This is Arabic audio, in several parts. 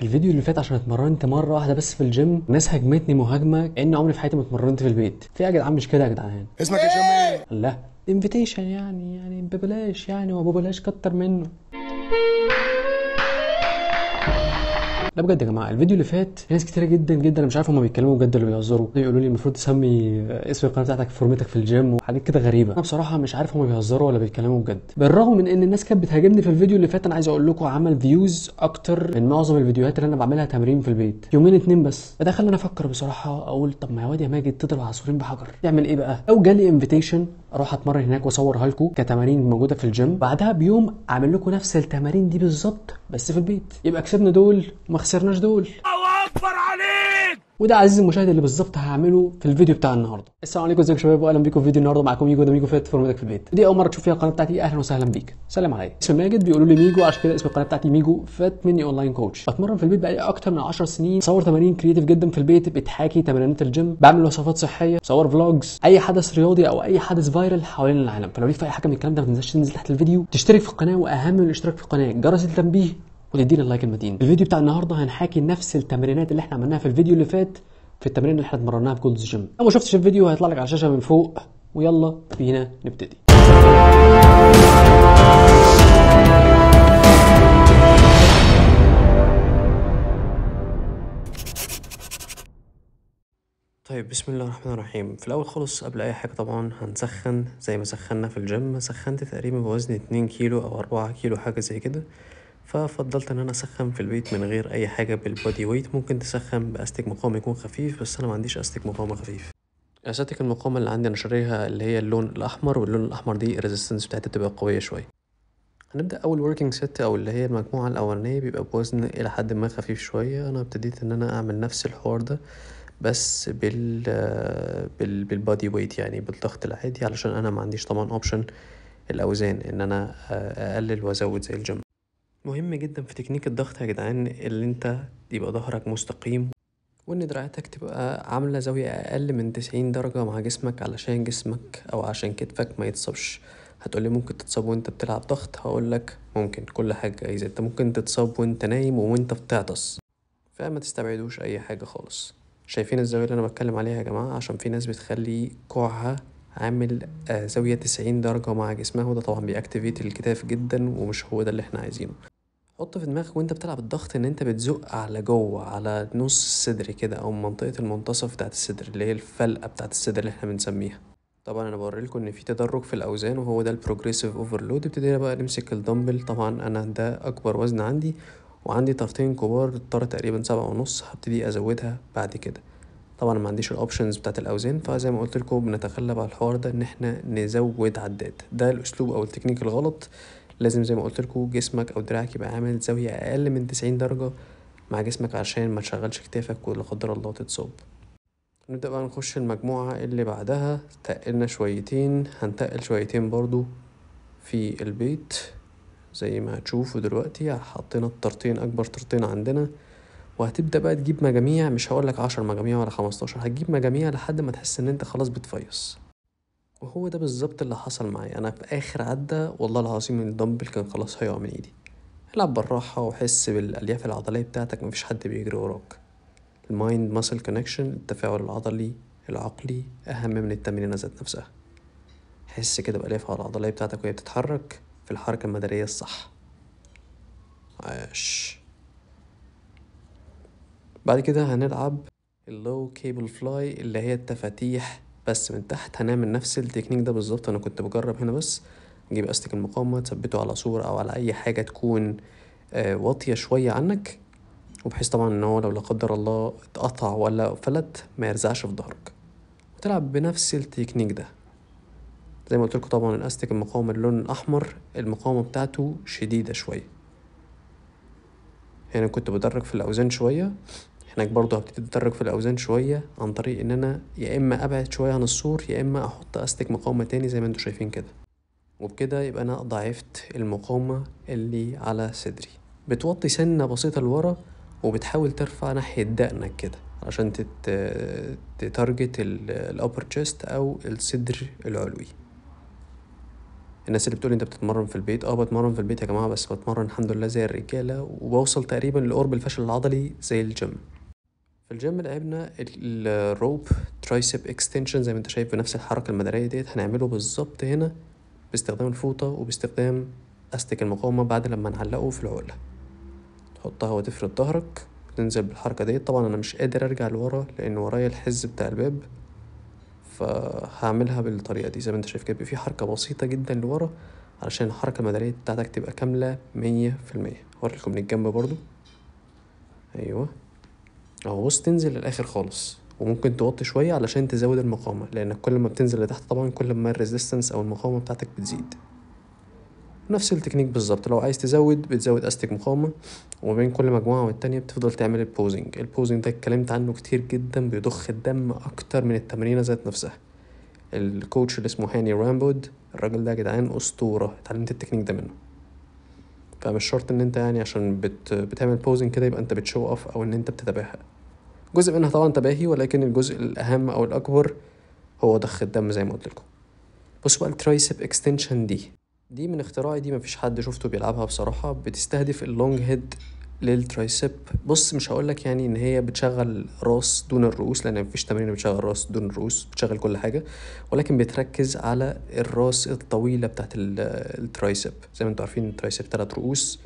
في الفيديو اللي فات عشان اتمرنت مره واحده بس في الجيم ناس هاجمتني مهاجمه كان عمري في حياتي ما اتمرنت في البيت في يا جدعان مش كده يا جدعان اسمك يا ايه لا انفيتيشن يعني يعني ببلاش يعني وابو بلاش كتر منه لا بجد يا جماعه الفيديو اللي فات ناس كتيره جدا جدا انا مش عارف هم بيتكلموا بجد ولا بيهزروا يقولوا لي المفروض تسمي اسم القناه بتاعتك فورمتك في الجيم وحاجات كده غريبه انا بصراحه مش عارف هم بيهزروا ولا بيتكلموا بجد بالرغم من ان الناس كانت بتهاجمني في الفيديو اللي فات انا عايز اقول لكم عمل فيوز اكتر من معظم الفيديوهات اللي انا بعملها تمرين في البيت يومين اتنين بس فده خلاني افكر بصراحه اقول طب ما يا واد يا ماجد تضرب عصفورين بحجر تعمل ايه بقى لو جالي انفيتيشن اروح اتمرن هناك واصورها لكم كتمارين موجوده في الجيم بعدها بيوم اعمل لكم نفس التمارين دي بالظبط بس في البيت يبقى كسبنا دول وما خسرناش دول الله اكبر عليك وده عزيزي المشاهد اللي بالظبط هعمله في الفيديو بتاع النهارده السلام عليكم ازيكم يا شباب واهلا بيكم في فيديو النهارده معاكم ميجو ده ميجو فات فورمتك في البيت دي اول مره تشوف فيها القناه بتاعتي اهلا وسهلا بيك سلام عليا اسمي ماجد بيقولوا لي ميجو عشان كده اسم القناه بتاعتي ميجو فات مني اونلاين كوتش بتمرن في البيت بقالي اكتر من 10 سنين بصور تمارين كريتيف جدا في البيت بتحاكي تمارينات الجيم بعمل وصفات صحيه بصور فلوجز اي حدث رياضي او اي حدث فايرال حوالين العالم فلو ليك في اي حاجه من الكلام ده ما تنساش تنزل تحت الفيديو تشترك في القناه واهم من الاشتراك في القناه جرس التنبيه وتدينا اللايك المتين الفيديو بتاع النهارده هنحاكي نفس التمرينات اللي احنا عملناها في الفيديو اللي فات في التمرين اللي احنا اتمرناها في جولدز جيم لو ما شفتش الفيديو هيطلع لك على الشاشه من فوق ويلا بينا نبتدي طيب بسم الله الرحمن الرحيم في الاول خالص قبل اي حاجه طبعا هنسخن زي ما سخنا في الجيم سخنت تقريبا بوزن 2 كيلو او 4 كيلو حاجه زي كده ففضلت ان انا اسخن في البيت من غير اي حاجه بالبودي ويت ممكن تسخن باستيك مقاوم يكون خفيف بس انا ما عنديش استيك مقاوم خفيف استيك المقاومه اللي عندي انا شاريها اللي هي اللون الاحمر واللون الاحمر دي الريزيستنس بتاعتها بتبقى قويه شويه هنبدا اول وركينج سيت او اللي هي المجموعه الاولانيه بيبقى بوزن الى حد ما خفيف شويه انا ابتديت ان انا اعمل نفس الحوار ده بس بال بال بالبادي ويت يعني بالضغط العادي علشان انا ما عنديش طبعا اوبشن الاوزان ان انا اقلل وازود زي الجيم مهم جدا في تكنيك الضغط يا جدعان اللي انت يبقى ظهرك مستقيم وان دراعتك تبقى عاملة زاوية اقل من تسعين درجة مع جسمك علشان جسمك او عشان كتفك ما يتصابش هتقولي ممكن تتصاب وانت بتلعب ضغط هقولك ممكن كل حاجة جايزة انت ممكن تتصاب وانت نايم وانت بتعطس فما تستبعدوش اي حاجة خالص شايفين الزاوية اللي انا بتكلم عليها يا جماعة عشان في ناس بتخلي كوعها عامل آه، زاوية تسعين درجة مع جسمها وده طبعا بيأكتيفيت الكتاف جدا ومش هو ده اللي احنا عايزينه حط في دماغك وانت بتلعب الضغط ان انت بتزق على جوه على نص الصدر كده او منطقة المنتصف بتاعت الصدر اللي هي الفلقة بتاعت الصدر اللي احنا بنسميها طبعا انا بوري لكم ان في تدرج في الاوزان وهو ده البروجريسيف اوفرلود ابتدينا بقى نمسك الدمبل طبعا انا ده اكبر وزن عندي وعندي طرتين كبار الطارة تقريبا سبعة ونص هبتدي ازودها بعد كده طبعا ما عنديش الاوبشنز بتاعت الاوزان فزي ما قلت لكم بنتغلب على الحوار ده ان احنا نزود عداد ده الاسلوب او التكنيك الغلط لازم زي ما قلت لكم جسمك او دراعك يبقى عامل زاويه اقل من 90 درجه مع جسمك عشان ما تشغلش كتافك ولا قدر الله تتصاب نبدأ بقى نخش المجموعة اللي بعدها تقلنا شويتين هنتقل شويتين برضو في البيت زي ما هتشوفوا دلوقتي حطينا الطرتين أكبر طرتين عندنا وهتبدا بقى تجيب مجاميع مش هقول لك 10 مجاميع ولا 15 هتجيب مجاميع لحد ما تحس ان انت خلاص بتفيص وهو ده بالظبط اللي حصل معايا انا في اخر عده والله العظيم الدمبل كان خلاص هيقع من ايدي العب بالراحه وحس بالالياف العضليه بتاعتك مفيش حد بيجري وراك المايند ماسل كونكشن التفاعل العضلي العقلي اهم من التمرين ذات نفسها حس كده بالالياف العضليه بتاعتك وهي بتتحرك في الحركه المداريه الصح عاش بعد كده هنلعب اللو كيبل فلاي اللي هي التفاتيح بس من تحت هنعمل نفس التكنيك ده بالظبط انا كنت بجرب هنا بس نجيب استك المقاومه تثبته على صور او على اي حاجه تكون آه، واطيه شويه عنك وبحيث طبعا ان هو لو لا قدر الله اتقطع ولا فلت ما يرزعش في ظهرك وتلعب بنفس التكنيك ده زي ما قلت لكم طبعا الاستك المقاومه اللون الاحمر المقاومه بتاعته شديده شويه هنا يعني كنت بدرج في الاوزان شويه هناك برضه هبتدي اتدرج في الاوزان شويه عن طريق ان انا يا اما ابعد شويه عن السور يا اما احط استك مقاومه تاني زي ما انتوا شايفين كده وبكده يبقى انا ضعفت المقاومه اللي على صدري بتوطي سنه بسيطه لورا وبتحاول ترفع ناحيه دقنك كده عشان تتارجت الابر تشيست او الصدر العلوي الناس اللي بتقول انت بتتمرن في البيت اه بتمرن في البيت يا جماعه بس بتمرن الحمد لله زي الرجاله وبوصل تقريبا لقرب الفشل العضلي زي الجيم في الجيم لعبنا الروب ترايسب اكستنشن زي ما انت شايف بنفس الحركة المدارية ديت هنعمله بالظبط هنا باستخدام الفوطة وباستخدام استك المقاومة بعد لما نعلقه في العقلة تحطها وتفرد ظهرك تنزل بالحركة ديت طبعا انا مش قادر ارجع لورا لان ورايا الحز بتاع الباب فهعملها بالطريقة دي زي ما انت شايف كده في حركة بسيطة جدا لورا علشان الحركة المدارية بتاعتك تبقى كاملة مية في المية هوريكم من الجنب برضو ايوه اهو بص تنزل للاخر خالص وممكن توطي شويه علشان تزود المقاومه لانك كل ما بتنزل لتحت طبعا كل ما الريزيستنس او المقاومه بتاعتك بتزيد نفس التكنيك بالظبط لو عايز تزود بتزود استك مقاومه وبين كل مجموعه والتانيه بتفضل تعمل البوزنج البوزنج ده اتكلمت عنه كتير جدا بيضخ الدم اكتر من التمرينه ذات نفسها الكوتش اللي اسمه هاني رامبود الراجل ده يا جدعان اسطوره اتعلمت التكنيك ده منه فمش شرط ان انت يعني عشان بت... بتعمل بوزنج كده يبقى انت بتشو اوف او ان انت بتتابعها جزء منها طبعا تباهي ولكن الجزء الأهم أو الأكبر هو ضخ الدم زي ما قلت لكم بص بقى الترايسب اكستنشن دي دي من اختراعي دي مفيش حد شفته بيلعبها بصراحة بتستهدف اللونج هيد للترايسب بص مش هقولك يعني ان هي بتشغل راس دون الرؤوس لان مفيش تمرين بتشغل راس دون الرؤوس بتشغل كل حاجة ولكن بتركز على الراس الطويلة بتاعت الترايسب زي ما انتوا عارفين الترايسب ثلاث رؤوس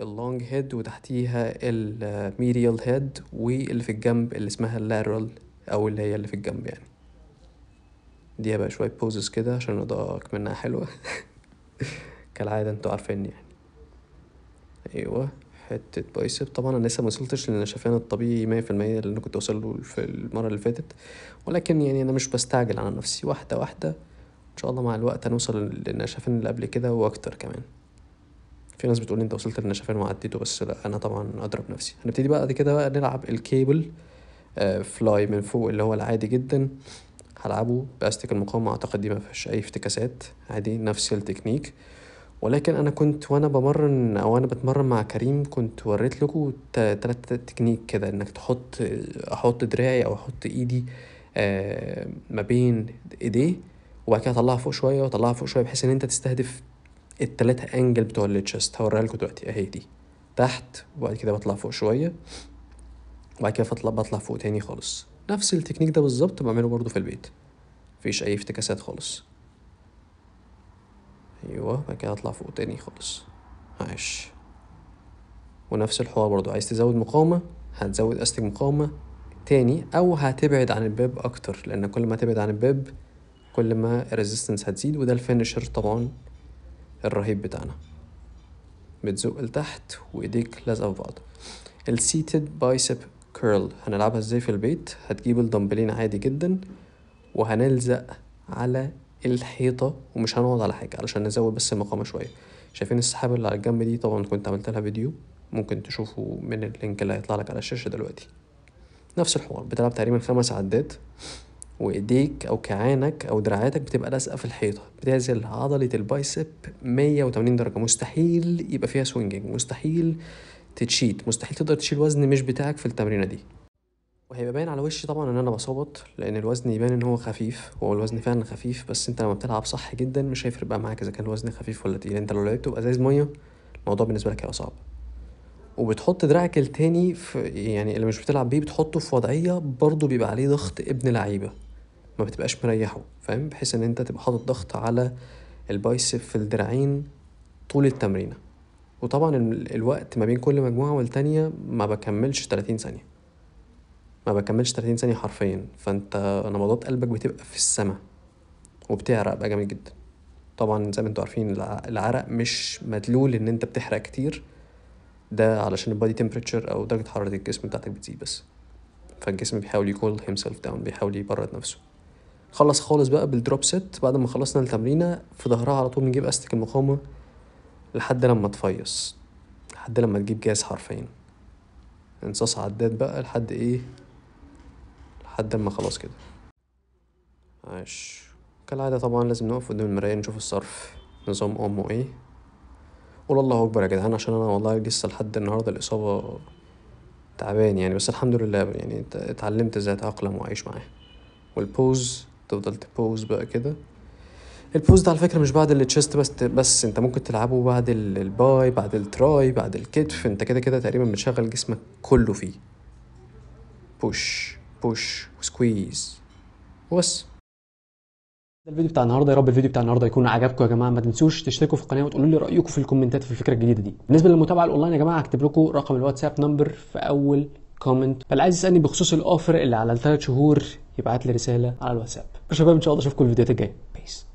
اللونج هيد وتحتيها الميديال هيد واللي في الجنب اللي اسمها اللارال او اللي هي اللي في الجنب يعني دي بقى شويه بوزز كده عشان اضاءك منها حلوه كالعاده انتوا عارفين يعني ايوه حته بايسب طبعا انا لسه ما وصلتش للنشفان الطبيعي مية في المية اللي انا كنت وصله له في المره اللي فاتت ولكن يعني انا مش بستعجل على نفسي واحده واحده ان شاء الله مع الوقت هنوصل للنشفان اللي قبل كده واكتر كمان في ناس بتقول انت وصلت للنشفان وعديته بس لا انا طبعا اضرب نفسي هنبتدي بقى بعد كده بقى نلعب الكيبل فلاي آه، من فوق اللي هو العادي جدا هلعبه باستك المقاومة اعتقد دي ما فيهاش اي افتكاسات عادي نفس التكنيك ولكن انا كنت وانا بمرن او انا بتمرن مع كريم كنت وريت لكم تلات تكنيك كده انك تحط احط دراعي او احط ايدي آه، ما بين ايديه وبعد كده اطلعها فوق شويه واطلعها فوق شويه بحيث ان انت تستهدف التلاتة انجل بتوع الليتشست هوريها لكم دلوقتي اهي دي تحت وبعد كده بطلع فوق شويه وبعد كده بطلع بطلع فوق تاني خالص نفس التكنيك ده بالظبط بعمله برضو في البيت مفيش اي افتكاسات خالص ايوه بعد كده اطلع فوق تاني خالص عاش ونفس الحوار برضو عايز تزود مقاومه هتزود استك مقاومه تاني او هتبعد عن الباب اكتر لان كل ما تبعد عن الباب كل ما الريزيستنس هتزيد وده الفينشر طبعا الرهيب بتاعنا بتزق لتحت وايديك لازقه في بعض السيتد بايسب كيرل هنلعبها ازاي في البيت هتجيب الدمبلين عادي جدا وهنلزق على الحيطه ومش هنقعد على حاجه علشان نزود بس المقامه شويه شايفين السحاب اللي على الجنب دي طبعا كنت عملت لها فيديو ممكن تشوفه من اللينك اللي هيطلع لك على الشاشه دلوقتي نفس الحوار بتلعب تقريبا خمس عدات وايديك او كعانك او دراعاتك بتبقى لاصقة في الحيطه بتعزل عضله البايسب 180 درجه مستحيل يبقى فيها سوينجنج مستحيل تتشيت مستحيل تقدر تشيل وزن مش بتاعك في التمرينه دي وهيبقى باين على وشي طبعا ان انا بصوت لان الوزن يبان ان هو خفيف هو الوزن فعلا خفيف بس انت لما بتلعب صح جدا مش هيفرق بقى معاك اذا كان الوزن خفيف ولا تقيل انت لو لعبته بازاز ميه الموضوع بالنسبه لك هيبقى صعب وبتحط دراعك التاني في يعني اللي مش بتلعب بيه بتحطه في وضعيه برضه بيبقى عليه ضغط ابن لعيبه ما بتبقاش مريحه فاهم بحيث ان انت تبقى حاطط ضغط على البايسب في الدراعين طول التمرينه وطبعا الوقت ما بين كل مجموعه والتانيه ما بكملش 30 ثانيه ما بكملش 30 ثانيه حرفيا فانت نبضات قلبك بتبقى في السماء وبتعرق بقى جامد جدا طبعا زي ما انتوا عارفين العرق مش مدلول ان انت بتحرق كتير ده علشان البادي تمبريتشر او درجه حراره الجسم بتاعتك بتزيد بس فالجسم بيحاول يكول هيمسيلف داون بيحاول يبرد نفسه خلص خالص بقى بالدروب ست بعد ما خلصنا التمرينه في ظهرها على طول بنجيب استك المقاومه لحد لما تفيص لحد لما تجيب جاز حرفيا انصاص عداد بقى لحد ايه لحد ما خلاص كده عاش كالعادة طبعا لازم نقف قدام المراية نشوف الصرف نظام أمه ايه قول الله أكبر يا جدعان عشان أنا والله لسه لحد النهاردة الإصابة تعبان يعني بس الحمد لله يعني اتعلمت ازاي أتأقلم وأعيش معاه والبوز تفضل تبوز بقى كده البوز ده على فكره مش بعد التشيست بس بس انت ممكن تلعبه بعد الباي بعد التراي بعد الكتف انت كده كده تقريبا بتشغل جسمك كله فيه بوش بوش وسكويز وبس ده الفيديو بتاع النهارده يا رب الفيديو بتاع النهارده يكون عجبكم يا جماعه ما تنسوش تشتركوا في القناه وتقولوا لي رايكم في الكومنتات في الفكره الجديده دي بالنسبه للمتابعه الاونلاين يا جماعه هكتب لكم رقم الواتساب نمبر في اول كومنت فاللي عايز يسالني بخصوص الاوفر اللي على الثلاث شهور يبعت لي رساله على الواتساب شباب ان شاء الله اشوفكم الفيديوهات الجايه بيس